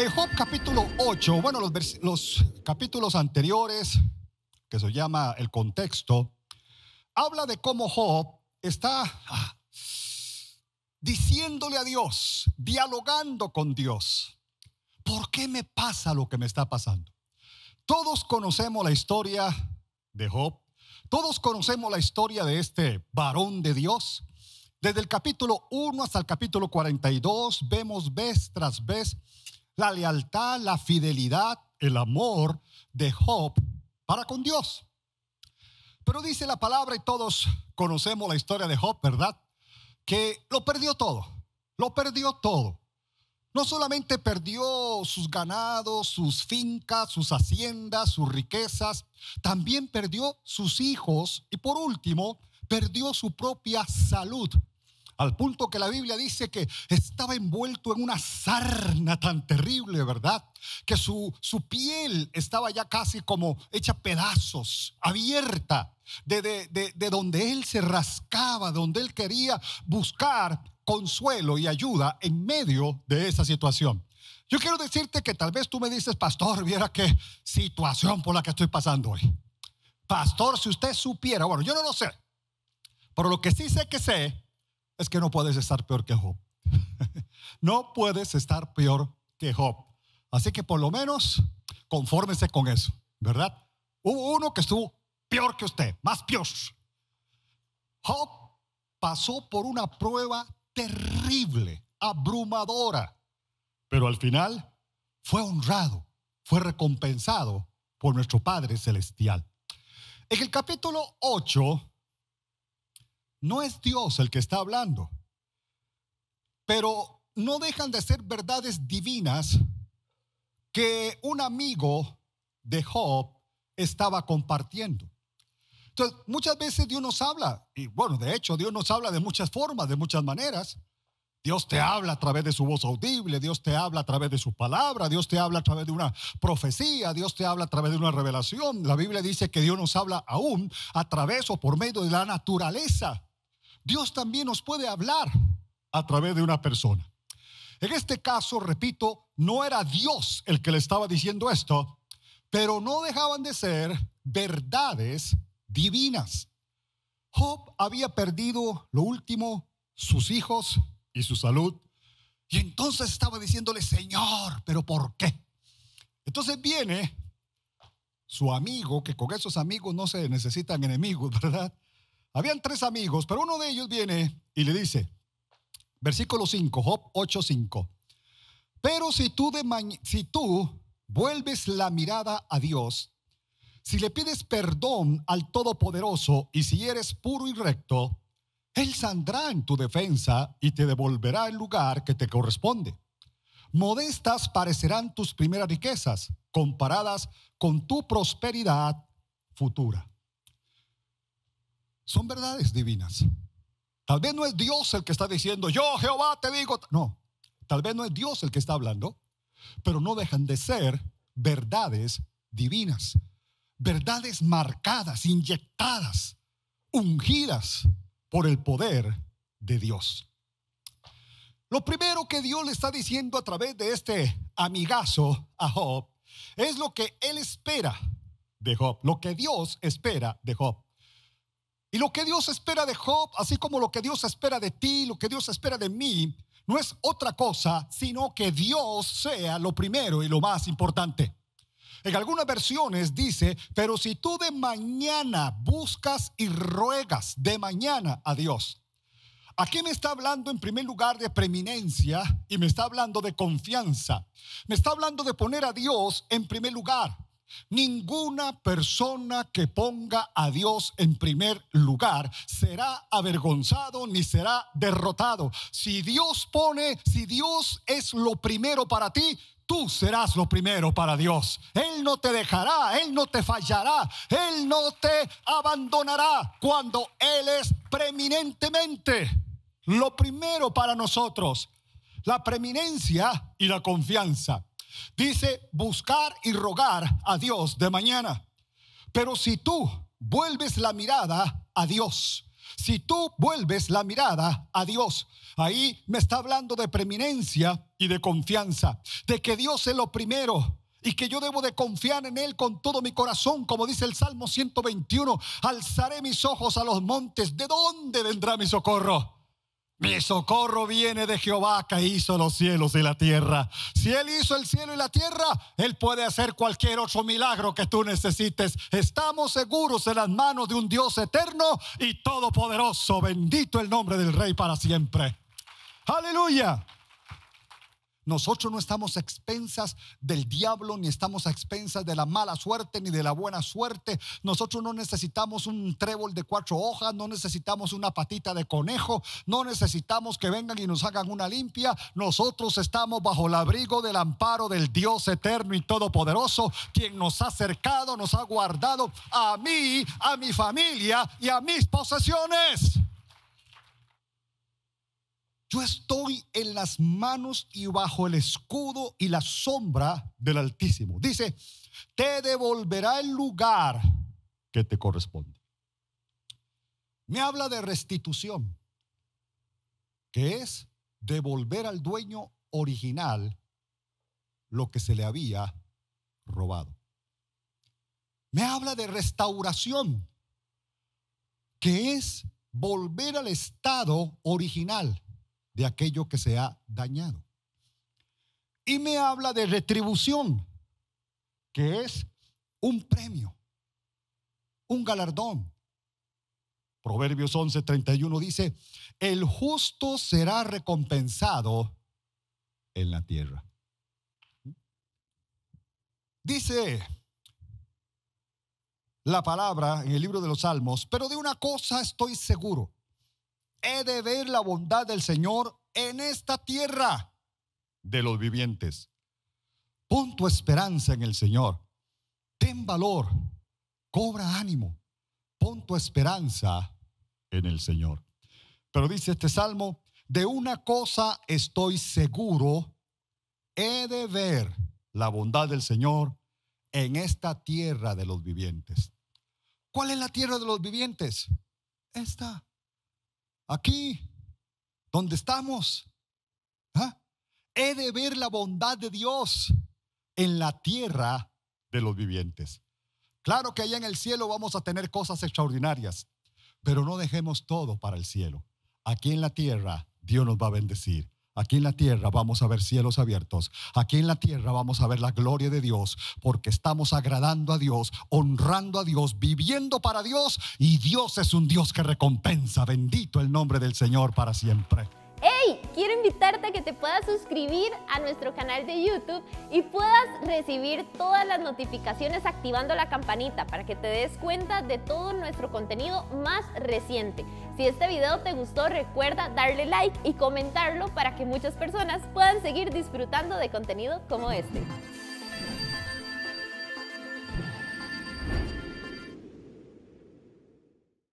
En Job capítulo 8, bueno, los, los capítulos anteriores, que se llama el contexto, habla de cómo Job está ah, diciéndole a Dios, dialogando con Dios, ¿por qué me pasa lo que me está pasando? Todos conocemos la historia de Job, todos conocemos la historia de este varón de Dios. Desde el capítulo 1 hasta el capítulo 42 vemos vez tras vez la lealtad, la fidelidad, el amor de Job para con Dios. Pero dice la palabra y todos conocemos la historia de Job, ¿verdad? Que lo perdió todo, lo perdió todo. No solamente perdió sus ganados, sus fincas, sus haciendas, sus riquezas, también perdió sus hijos y por último, perdió su propia salud. Al punto que la Biblia dice que estaba envuelto en una sarna tan terrible, ¿verdad? Que su, su piel estaba ya casi como hecha pedazos, abierta, de, de donde él se rascaba, donde él quería buscar consuelo y ayuda en medio de esa situación. Yo quiero decirte que tal vez tú me dices, pastor, viera qué situación por la que estoy pasando hoy. Pastor, si usted supiera, bueno, yo no lo sé, pero lo que sí sé que sé es que no puedes estar peor que Job. no puedes estar peor que Job. Así que por lo menos confórmese con eso, ¿verdad? Hubo uno que estuvo peor que usted, más peor. Job pasó por una prueba terrible, abrumadora, pero al final fue honrado, fue recompensado por nuestro Padre Celestial. En el capítulo 8 no es Dios el que está hablando, pero no dejan de ser verdades divinas que un amigo de Job estaba compartiendo. Entonces, muchas veces Dios nos habla, y bueno, de hecho, Dios nos habla de muchas formas, de muchas maneras. Dios te habla a través de su voz audible, Dios te habla a través de su palabra, Dios te habla a través de una profecía, Dios te habla a través de una revelación. La Biblia dice que Dios nos habla aún a través o por medio de la naturaleza. Dios también nos puede hablar a través de una persona. En este caso, repito, no era Dios el que le estaba diciendo esto, pero no dejaban de ser verdades divinas. Job había perdido lo último, sus hijos y su salud, y entonces estaba diciéndole, Señor, pero ¿por qué? Entonces viene su amigo, que con esos amigos no se necesitan enemigos, ¿verdad? Habían tres amigos, pero uno de ellos viene y le dice, versículo 5, Job 8:5. Pero si tú, de si tú vuelves la mirada a Dios, si le pides perdón al Todopoderoso y si eres puro y recto, Él saldrá en tu defensa y te devolverá el lugar que te corresponde. Modestas parecerán tus primeras riquezas comparadas con tu prosperidad futura son verdades divinas. Tal vez no es Dios el que está diciendo, yo Jehová te digo, no, tal vez no es Dios el que está hablando, pero no dejan de ser verdades divinas, verdades marcadas, inyectadas, ungidas por el poder de Dios. Lo primero que Dios le está diciendo a través de este amigazo a Job es lo que él espera de Job, lo que Dios espera de Job. Y lo que Dios espera de Job, así como lo que Dios espera de ti, lo que Dios espera de mí, no es otra cosa, sino que Dios sea lo primero y lo más importante. En algunas versiones dice, pero si tú de mañana buscas y ruegas de mañana a Dios. Aquí me está hablando en primer lugar de preeminencia y me está hablando de confianza. Me está hablando de poner a Dios en primer lugar. Ninguna persona que ponga a Dios en primer lugar será avergonzado ni será derrotado. Si Dios pone, si Dios es lo primero para ti, tú serás lo primero para Dios. Él no te dejará, Él no te fallará, Él no te abandonará cuando Él es preeminentemente lo primero para nosotros. La preeminencia y la confianza. Dice, buscar y rogar a Dios de mañana. Pero si tú vuelves la mirada a Dios, si tú vuelves la mirada a Dios, ahí me está hablando de preeminencia y de confianza, de que Dios es lo primero, y que yo debo de confiar en Él con todo mi corazón, como dice el Salmo 121, alzaré mis ojos a los montes, ¿de dónde vendrá mi socorro? Mi socorro viene de Jehová que hizo los cielos y la tierra. Si Él hizo el cielo y la tierra, Él puede hacer cualquier otro milagro que tú necesites. Estamos seguros en las manos de un Dios eterno y todopoderoso. Bendito el nombre del Rey para siempre. Aleluya. Nosotros no estamos a expensas del diablo, ni estamos a expensas de la mala suerte, ni de la buena suerte. Nosotros no necesitamos un trébol de cuatro hojas, no necesitamos una patita de conejo, no necesitamos que vengan y nos hagan una limpia. Nosotros estamos bajo el abrigo del amparo del Dios eterno y todopoderoso, quien nos ha cercado, nos ha guardado a mí, a mi familia y a mis posesiones. Yo estoy en las manos y bajo el escudo y la sombra del Altísimo. Dice, te devolverá el lugar que te corresponde. Me habla de restitución, que es devolver al dueño original lo que se le había robado. Me habla de restauración, que es volver al estado original de aquello que se ha dañado. Y me habla de retribución, que es un premio, un galardón. Proverbios 11:31 dice, el justo será recompensado en la tierra. Dice la palabra en el libro de los Salmos, pero de una cosa estoy seguro he de ver la bondad del Señor en esta tierra de los vivientes. Pon tu esperanza en el Señor. Ten valor. Cobra ánimo. Pon tu esperanza en el Señor. Pero dice este salmo, de una cosa estoy seguro, he de ver la bondad del Señor en esta tierra de los vivientes. ¿Cuál es la tierra de los vivientes? Esta aquí, donde estamos. ¿ah? He de ver la bondad de Dios en la tierra de los vivientes. Claro que allá en el cielo vamos a tener cosas extraordinarias, pero no dejemos todo para el cielo. Aquí en la tierra Dios nos va a bendecir. Aquí en la tierra vamos a ver cielos abiertos. Aquí en la tierra vamos a ver la gloria de Dios, porque estamos agradando a Dios, honrando a Dios, viviendo para Dios, y Dios es un Dios que recompensa. Bendito el nombre del Señor para siempre. ¡Hey! Quiero invitarte a que te puedas suscribir a nuestro canal de YouTube y puedas recibir todas las notificaciones activando la campanita para que te des cuenta de todo nuestro contenido más reciente. Si este video te gustó, recuerda darle like y comentarlo para que muchas personas puedan seguir disfrutando de contenido como este.